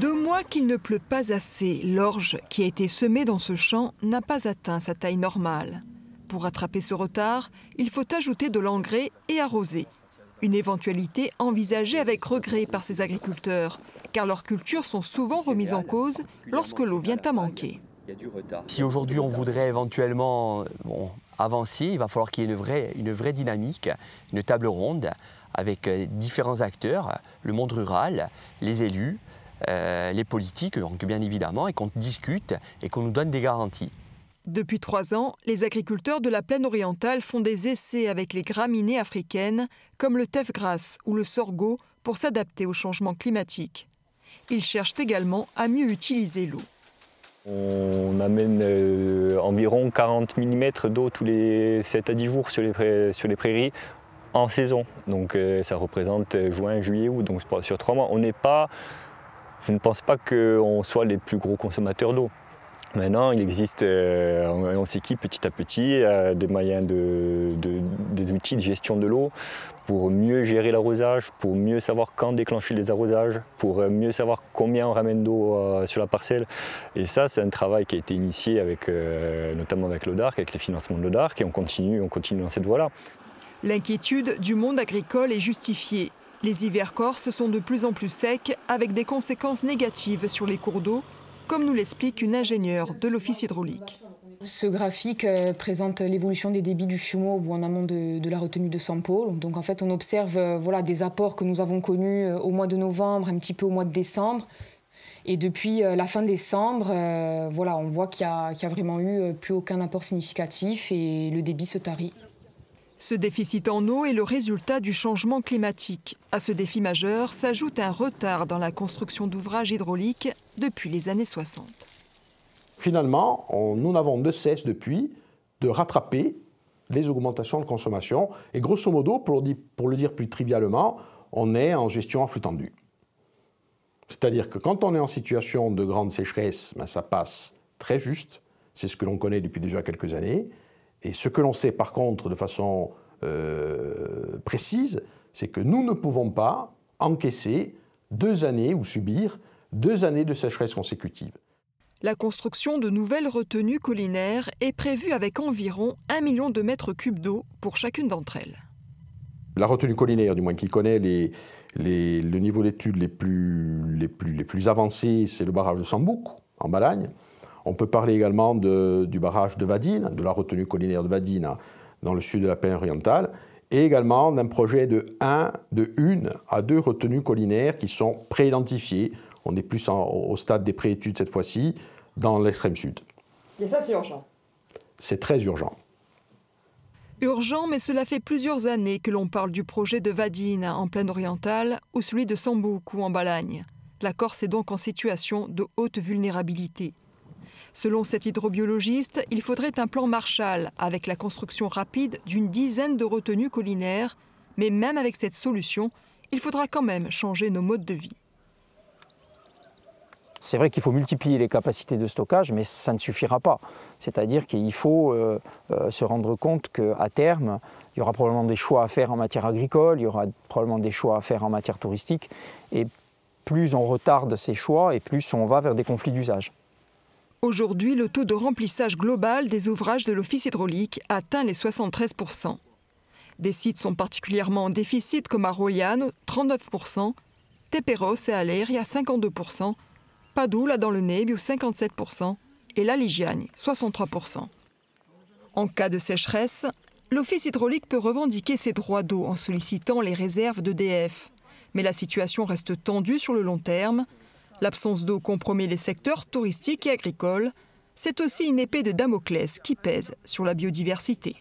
Deux mois qu'il ne pleut pas assez, l'orge qui a été semée dans ce champ n'a pas atteint sa taille normale. Pour rattraper ce retard, il faut ajouter de l'engrais et arroser. Une éventualité envisagée avec regret par ces agriculteurs, car leurs cultures sont souvent remises en cause lorsque l'eau vient à manquer. Si aujourd'hui on voudrait éventuellement avancer, il va falloir qu'il y ait une vraie dynamique, une table ronde avec euh, différents acteurs, le monde rural, les élus, euh, les politiques, donc bien évidemment, et qu'on discute et qu'on nous donne des garanties. Depuis trois ans, les agriculteurs de la plaine orientale font des essais avec les graminées africaines, comme le teff gras ou le sorgho, pour s'adapter au changement climatique. Ils cherchent également à mieux utiliser l'eau. On amène euh, environ 40 mm d'eau tous les 7 à 10 jours sur les, sur les prairies en saison. Donc euh, ça représente juin, juillet, août, donc sur trois mois. On n'est pas je ne pense pas qu'on soit les plus gros consommateurs d'eau. Maintenant, il existe, euh, on s'équipe petit à petit, euh, des moyens, de, des outils de gestion de l'eau pour mieux gérer l'arrosage, pour mieux savoir quand déclencher les arrosages, pour euh, mieux savoir combien on ramène d'eau sur la parcelle. Et ça, c'est un travail qui a été initié avec, notamment avec l'ODARC, avec les financements de l'ODARC, et on continue, on continue dans cette voie-là. L'inquiétude du monde agricole est justifiée. Les hivers corses sont de plus en plus secs avec des conséquences négatives sur les cours d'eau, comme nous l'explique une ingénieure de l'Office hydraulique. Ce graphique euh, présente l'évolution des débits du ou en amont de, la retenue de Saint-Paul. Donc en fait, on observe euh, voilà, des apports que nous avons connus euh, au mois de novembre, un petit peu au mois de décembre. Et depuis la fin décembre, voilà, on voit qu'il n'y a, a, vraiment eu plus aucun apport significatif et le débit se tarit. Ce déficit en eau est le résultat du changement climatique. À ce défi majeur s'ajoute un retard dans la construction d'ouvrages hydrauliques depuis les années 60. Finalement, nous n'avons de cesse depuis de rattraper les augmentations de consommation. Et grosso modo, pour le dire, plus trivialement, on est en gestion à flux tendu. C'est-à-dire que quand on est en situation de grande sécheresse, ben, ça passe très juste, c'est ce que l'on connaît depuis déjà quelques années, et ce que l'on sait par contre de façon euh, précise, c'est que nous ne pouvons pas encaisser deux années ou subir deux années de sécheresse consécutive. La construction de nouvelles retenues collinaires est prévue avec environ 1 million de mètres cubes d'eau pour chacune d'entre elles. La retenue collinaire, du moins qu'il connaît les, les, le niveau d'études les plus, les, avancés, c'est le barrage de Sambouk, en Balagne. On peut parler également du barrage de Vadine, de la retenue collinaire de Vadine dans le sud de la plaine orientale, et également d'un projet de 1, de 1 à 2 retenues collinaires qui sont pré-identifiées. On est plus au stade des pré-études cette fois-ci, dans l'extrême sud. Et ça, c'est urgent C'est très urgent. Urgent, mais cela fait plusieurs années que l'on parle du projet de Vadine en plaine orientale ou celui de ou en Balagne. La Corse est donc en situation de haute vulnérabilité. Selon cet hydrobiologiste, il faudrait un plan Marshall avec la construction rapide d'une dizaine de retenues collinaires, mais même avec cette solution, il faudra quand même changer nos modes de vie. C'est vrai qu'il faut multiplier les capacités de stockage, mais ça ne suffira pas. C'est-à-dire qu'il faut euh, euh, se rendre compte qu'à terme, il y aura probablement des choix à faire en matière agricole, il y aura probablement des choix à faire en matière touristique, et plus on retarde ces choix, et plus on va vers des conflits d'usage. Aujourd'hui, le taux de remplissage global des ouvrages de l'Office hydraulique atteint les 73%. Des sites sont particulièrement en déficit comme à 39%, Teperos et Aleria à 52%, Padoula dans le Nebbio, 57%, et la Ligiane, 63%. En cas de sécheresse, l'Office hydraulique peut revendiquer ses droits d'eau en sollicitant les réserves de DF. Mais la situation reste tendue sur le long terme, L'absence d'eau compromet les secteurs touristiques et agricoles. C'est aussi une épée de Damoclès qui pèse sur la biodiversité.